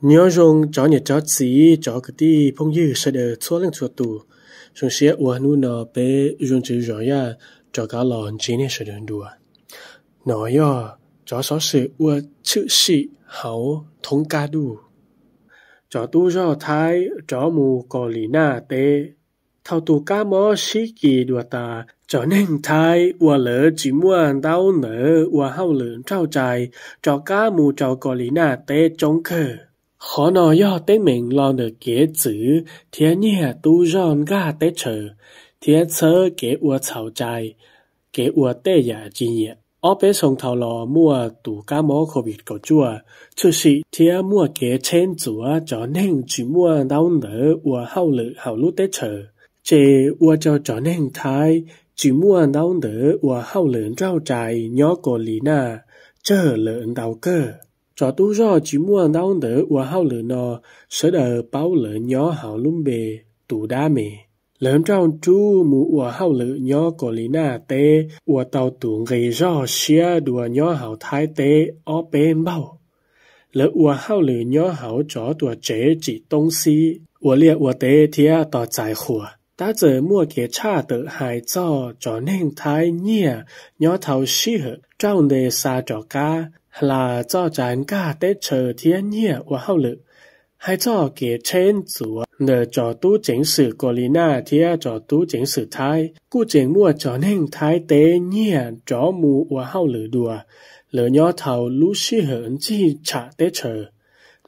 nhớ rong chó nhà chó xí chó cái tí phong dư sẽ đờ chua lên chua tù rong xía ua nu nọ bé dùng chữ rõ ya chó cá lòn chỉ nên sẽ đừng đùa nó yo chó xó sự ua chữ xị hảo thống ca đủ, chó tu rõ thái chó mù cò lì na tê thao tu cá mò xí kỳ đùa ta trở nên thái ua lỡ chỉ mua đau nở ua hao lợn trao trài trò cá mù trò cò lì na tê chống khờ khó nó yo tế mình lo được kế chữ thế nhẹ tu ròn ga tế chờ thế chờ kế ua chào trai kế ua tế giả chi nhẹ ở bên sông thảo lò mua tủ cá mó khổ bịt cổ chua chứ sĩ thế mua kế chén chúa cho nên chỉ mua đau nở ua hao lự hào lút tế chờ chế ua cho cho nên thái chỉ mua đau nở ua hao lợn trao trai nhó cổ lý na chờ lợn đau cơ trò tu rò chỉ muốn đau đớn và hao lửa nó sẽ đỡ bao lửa nhỏ hào lúng bề tủ đa mề lớn trong chú mù ủa hao lửa nhỏ có lý na tê ủa tàu tù gây rò xia đùa nhỏ hào thái tê ó bên bao lỡ ủa hao lửa nhỏ hào chó tùa chế chỉ tông si ủa liệt ủa tê thia tỏ trái khủa ta giờ mua kế cha tự hại cho cho nên thái nhia nhỏ thầu xí hợp trong đề xa cho ca là cho chán cả tế chờ thiên nhiên và hậu lực hay cho kể trên chủ nợ cho tu chính sử của lý na thia cho tu chính sử thái cụ chính mua cho nên thái tế nhia cho mù và hậu lử đùa lỡ nhỏ thầu lũ sĩ hưởng chi trả tế chờ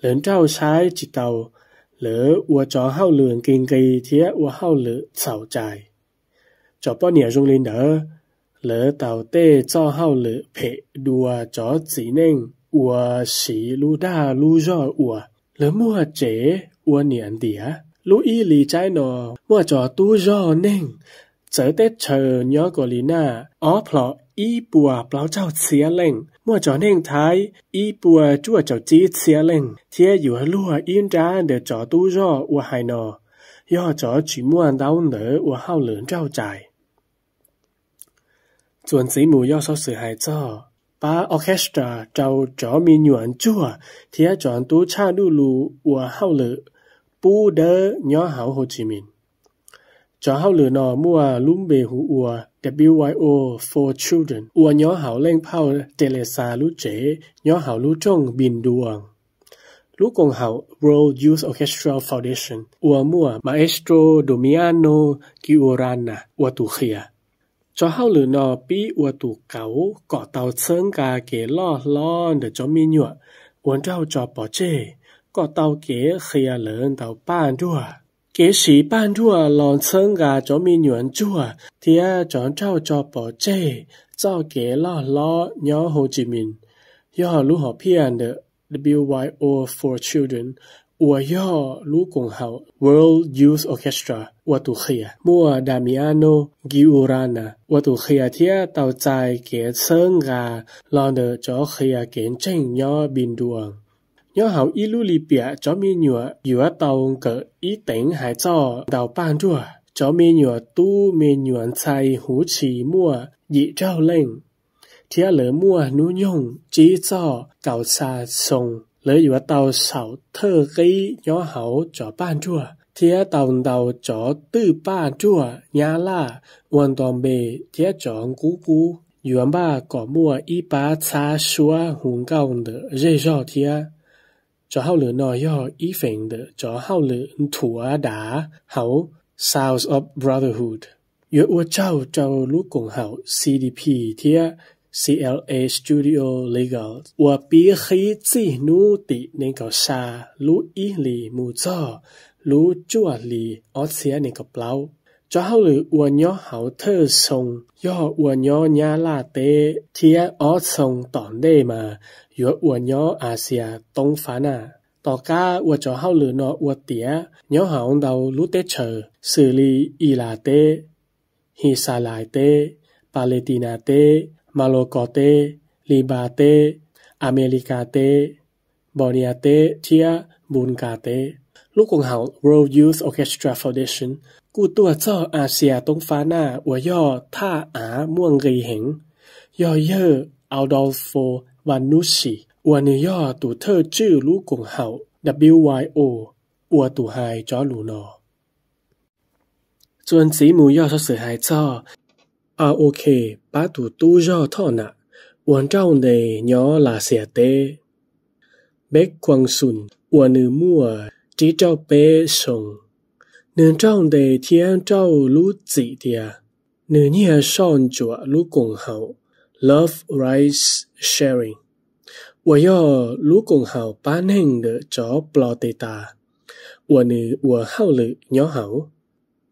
lớn trao sai chỉ tàu lỡ và cho hậu lường kinh kỳ thia và hậu lử sầu trải cho bao nhiêu dung linh đỡ เหลือเต่าเต้เจ้าเฮาเหลือเพดัวจอสีเน่งอัวสีลูด้าลูย่ออัวเหลือมัวเจ๋อัวเหนียนเดียลูอีหลีใจหนอมัวจอตู้ย่อเน่งเจอเต้เชญยอกอลีน่าอ๋อเพาะอีปัวเปล่าเจ้าเสียเล่งมัวจอเน่งท้ายอีปัวจั่วเจ้าจีเสียเล่งเทียอยู่ลัวอินจาเดจอตู้ย่ออัวไฮนอ ย่อจอชีม่วนดาวเหนืออัวเฮาเหลือเจ้าใจ chuẩn sĩ mù yêu sau sự hại cho ba orchestra trâu chó mi nhuận chua thì á chọn tú cha đu lù ua hao lự bu đơ nhỏ hảo Hồ Chí Minh chó hao lự nọ mua lúm bề hủ ua WYO for Children ua nhỏ hảo lên phao tê lê xa lũ trẻ nhỏ hảo lũ trông bình đuồng lũ công hảo World Youth Orchestral Foundation ua mua maestro Domiano Giurana ua tu khía cho hao lửa nọ bị ua tủ cáo cỏ tàu sơn gà kế lo lo để cho mi nhựa uốn trao cho bỏ chê cỏ tàu kế khía lớn tàu ban đua kế sĩ ban đua lòn sơn gà cho mi nhuận chua thì chọn trao cho bỏ chê cho kế lo lo nhớ Hồ Chí Minh do lúc họ pian y o for Children Uayo Lũ Cùng Hậu World Youth Orchestra Watukhia Mua Damiano Giurana Watukhia Thia Tàu Tài Kế Sơn Gà Lo Nờ Chó Khia Kiến Tranh Nho Bình Đường Nhớ hậu lưu lì bịa cho mi nhựa dựa tàu cỡ ý tỉnh hải cho đào ban chùa cho mi nhựa tu mi nhựa chạy hú chỉ mua dị trao lệnh. Thia lỡ mua nú nhung chỉ cho cào xa sông lỡ dụ tàu sáu thơ cái nhỏ hậu cho ban chua thế tàu tàu cho tư ba chua nhà la hoàn toàn bề thế cho cú cú yuan ba có mua y ba xa xua hùng cao đỡ dễ dọ thế cho hậu lửa nói yo y phèn đỡ cho hậu lửa thủa đá hậu South of Brotherhood 约我照照路公好 CDP 贴 CLA Studio Legal wa pi khi chi nu ti nên có sa lu lì mù cho lu chua lì ở xe nên có plau cho hao lử wa nhỏ hao thơ song yo wa nhỏ nhà la tế thia ở song tỏn đê mà yo wa nhỏ Asia tông phá na tỏ ca wa cho hao lử nó wa tía nhỏ hao đầu lu tế chờ xử lý y la มาโลกอเตลีบาเต อเมริกาเต บอเนียเตเทีย บุนกาเต ลูกของเฮา World Youth Orchestra Foundation กูตัวเจ้าอาเซียตรงฟ้าหน้า อัวย่อท่าอาม่วงรีเหงยอเยอร์อัลดอลโฟวานุชิอวนิย่อตูเธอชื่อลูกของเฮา WYO อัวตูไฮจอลูนอ จวนสีมูย่อเสือหายเจ้า à ok bắt tu tu cho thọ nạ uan trao này nhớ là xẻ tê Bé quang sùn uan nữ mua chỉ cho bé sông nên trao này thiên trao lũ dị tìa nữ nhẹ son chùa lũ cùng hậu love rice sharing 我要如共好把恁的找不老的哒，我呢我好了鸟好。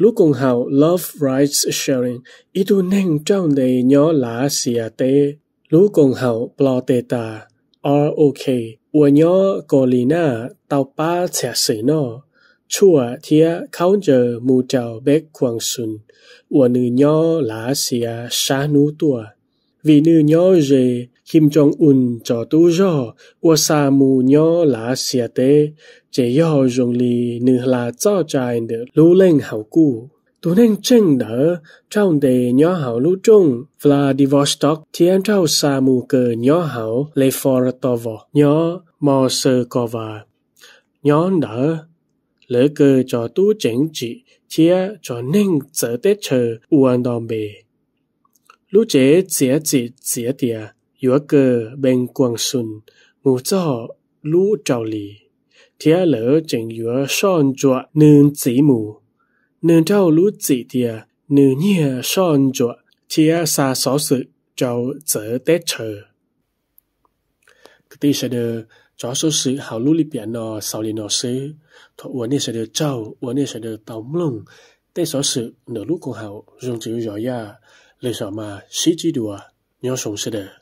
lúc cùng hào love rights sharing itu neng trong đầy nhỏ lá xìa tê lúc cùng hào blo tê ta rok ua nhỏ cô lì na tao ba chả sĩ nó chua thia khao giờ mù trào bếp quang sùn ua nữ nhỏ lá xìa xa nú tùa vì nữ nhỏ rề Kim Jong-un cho tu yo, ua sa mù nho lá xìa tế, chế yo dùng lì nữ là cho trài nữ lũ lên hảo cụ. Tu neng cheng đỡ, trong đề nho hảo lũ trung, Vladivostok thiên trao sa mù cờ nho hảo lê foratovo, nho mò sơ cò và. Nho đỡ, lỡ cờ cho tu cheng trị, chia cho neng trở tết chờ uan đòn bề. Lũ chế chia trị chia tìa, ยัวเกอเบงกวงซุนมูจ้อลู่เจ้าลี เทียเหลอจึงยัวซ่อนจวนึ่งสีหมูนึ่งเจ้าลู่สีเทียนึ่งเนี่ยซ่อนจวเทียซาสอสึเจ้าเจอเตเชอกตีเสดจ้อสอสึเฮาลู่ลิเปียนอสาวลีนอซึทอวนนี้เสดเจ้าวันนี้เสดอตอมลงเตสอสึเนืลู่กงเฮาจงจิวยอยาเลยสอมาชีจีดัวย้อนสงเสดอ